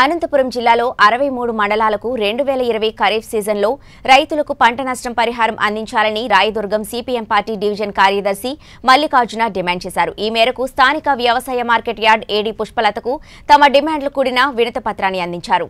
అనంతపురం జిల్లాలో అరవై మూడు మండలాలకు రెండు వేల ఇరవై ఖరీఫ్ సీజన్లో రైతులకు పంట నష్టం పరిహారం అందించాలని రాయదుర్గం సిపిఎం పార్టీ డివిజన్ కార్యదర్శి మల్లికార్జున డిమాండ్ చేశారు ఈ మేరకు స్థానిక వ్యవసాయ మార్కెట్ యార్డ్ ఏడీ పుష్పలతకు తమ డిమాండ్లు కూడిన వినతపత్రాన్ని అందించారు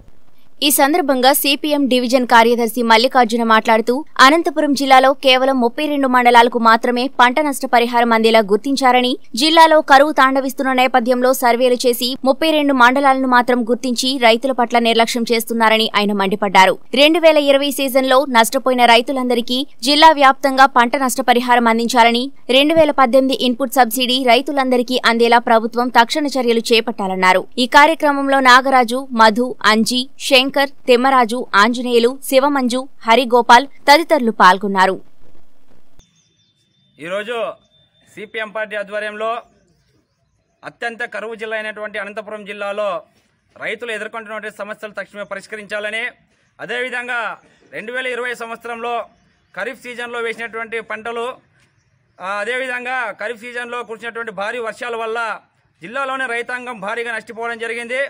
ఈ సందర్భంగా సిపిఎం డివిజన్ కార్యదర్శి మల్లికార్జున మాట్లాడుతూ అనంతపురం జిల్లాలో కేవలం ముప్పై రెండు మండలాలకు మాత్రమే పంట నష్ట పరిహారం అందేలా గుర్తించారని జిల్లాలో కరువు తాండవిస్తున్న నేపథ్యంలో సర్వేలు చేసి ముప్పై రెండు మండలాలను మాత్రం గుర్తించి రైతుల పట్ల నిర్లక్ష్యం చేస్తున్నారని ఆయన మండిపడ్డారు రెండు వేల ఇరవై సీజన్లో నష్టపోయిన రైతులందరికీ జిల్లా వ్యాప్తంగా పంట నష్ట పరిహారం అందించాలని రెండు వేల పద్దెనిమిది ఇన్పుట్ సబ్సిడీ రైతులందరికీ అందేలా ప్రభుత్వం తక్షణ చర్యలు చేపట్టాలన్నారు ఈ కార్యక్రమంలో నాగరాజు మధు అంజీ శంకర్ శంకర్ తిమ్మరాజు ఆంజనేయులు శివమంజు హరిగోపాల్ తదితరులు పాల్గొన్నారు ఈరోజు సిపిఎం పార్టీ ఆధ్వర్యంలో అత్యంత కరువు జిల్లా అయినటువంటి అనంతపురం జిల్లాలో రైతులు ఎదుర్కొంటున్నటువంటి సమస్యలు తక్షణమే పరిష్కరించాలని అదేవిధంగా రెండు వేల ఇరవై సంవత్సరంలో ఖరీఫ్ సీజన్లో వేసినటువంటి పంటలు అదేవిధంగా ఖరీఫ్ సీజన్లో కురిసినటువంటి భారీ వర్షాల వల్ల జిల్లాలోనే రైతాంగం భారీగా నష్టపోవడం జరిగింది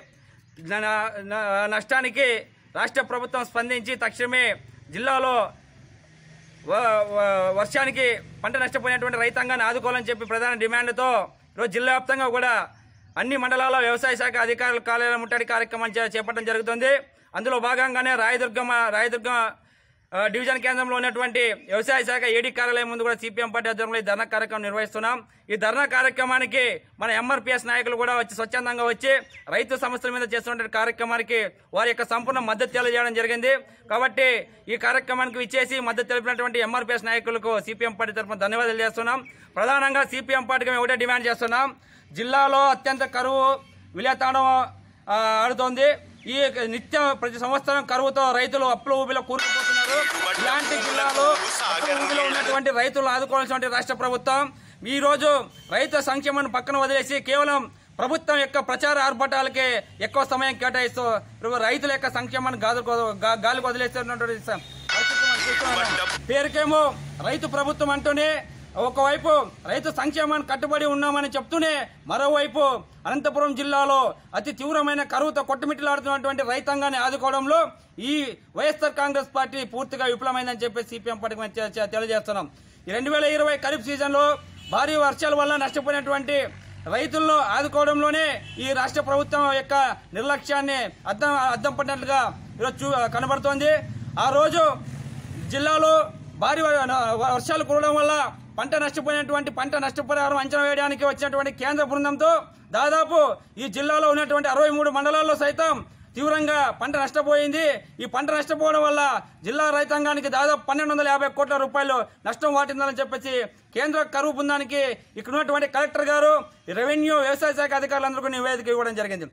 నష్టానికి రాష్ట్ర ప్రభుత్వం స్పందించి తక్షణమే జిల్లాలో వర్షానికి పంట నష్టపోయినటువంటి రైతాంగాన్ని ఆదుకోవాలని చెప్పి ప్రధాన డిమాండ్తో ఈరోజు జిల్లా వ్యాప్తంగా కూడా అన్ని మండలాల్లో వ్యవసాయ శాఖ అధికారుల కార్యాలయం ముట్టడి కార్యక్రమం చేపట్టడం జరుగుతుంది అందులో భాగంగానే రాయదుర్గమ్మ రాయదుర్గం డివిజన్ కేంద్రంలో ఉన్నటువంటి వ్యవసాయ శాఖ ఏడీ కార్యాలయం ముందు కూడా సిపిఎం పార్టీ ఆధ్వర్యంలో ఈ ధర్నా కార్యక్రమం నిర్వహిస్తున్నాం ఈ ధర్నా కార్యక్రమానికి మన ఎంఆర్పిఎస్ నాయకులు కూడా వచ్చి స్వచ్ఛందంగా వచ్చి రైతు సంస్థల మీద చేస్తున్న కార్యక్రమానికి వారి యొక్క సంపూర్ణ మద్దతు తెలియజేయడం జరిగింది కాబట్టి ఈ కార్యక్రమానికి ఇచ్చేసి మద్దతు తెలిపినటువంటి ఎంఆర్పిఎస్ నాయకులకు సిపిఎం పార్టీ తరఫున ధన్యవాదాలు చేస్తున్నాం ప్రధానంగా సిపిఎం పార్టీకి మేము ఒకటే డిమాండ్ చేస్తున్నాం జిల్లాలో అత్యంత కరువు విలేతాండం ఆడుతోంది ఈ నిత్యం ప్రతి సంవత్సరం కరువుతో రైతులు అప్పుల ఊబిలో కూరుకుతూ ఇలాంటి జిల్లాలో భూమిలో ఉన్నటువంటి రైతులు ఆదుకోవాల్సిన రాష్ట్ర ప్రభుత్వం ఈ రోజు రైతు సంక్షేమాన్ని పక్కన వదిలేసి కేవలం ప్రభుత్వం యొక్క ప్రచార ఆర్భటాలకే ఎక్కువ సమయం కేటాయిస్తూ రైతుల యొక్క సంక్షేమాన్ని గాలి గాలికి వదిలేస్తున్నటువంటి పేరుకేమో రైతు ప్రభుత్వం అంటూనే ఒకవైపు రైతు సంక్షేమాన్ని కట్టుబడి ఉన్నామని చెప్తూనే మరోవైపు అనంతపురం జిల్లాలో అతి తీవ్రమైన కరువుతో కొట్టుమిట్టలాడుతున్నటువంటి రైతాంగాన్ని ఆదుకోవడంలో ఈ వైఎస్ఆర్ కాంగ్రెస్ పార్టీ పూర్తిగా విఫలమైందని చెప్పి సిపిఎం పార్టీ తెలియజేస్తున్నాం రెండు వేల ఇరవై ఖరీఫ్ సీజన్లో భారీ వర్షాల వల్ల నష్టపోయినటువంటి రైతుల్లో ఆదుకోవడంలోనే ఈ రాష్ట్ర ప్రభుత్వం యొక్క నిర్లక్ష్యాన్ని అద్దం అద్దం పడినట్లుగా ఈరోజు కనబడుతోంది ఆ రోజు జిల్లాలో భారీ వర్షాలు కురవడం వల్ల పంట నష్టపోయినటువంటి పంట నష్టపరిహారం అంచనా వేయడానికి వచ్చినటువంటి కేంద్ర బృందంతో దాదాపు ఈ జిల్లాలో ఉన్నటువంటి అరవై మూడు మండలాల్లో సైతం తీవ్రంగా పంట నష్టపోయింది ఈ పంట నష్టపోవడం వల్ల జిల్లా రైతాంగానికి దాదాపు పన్నెండు వందల యాభై కోట్ల రూపాయలు నష్టం వాటిందని చెప్పేసి కేంద్ర కరువు బృందానికి ఇక్కడ ఉన్నటువంటి కలెక్టర్ గారు రెవెన్యూ వ్యవసాయ శాఖ అధికారులందరికీ నివేదిక ఇవ్వడం జరిగింది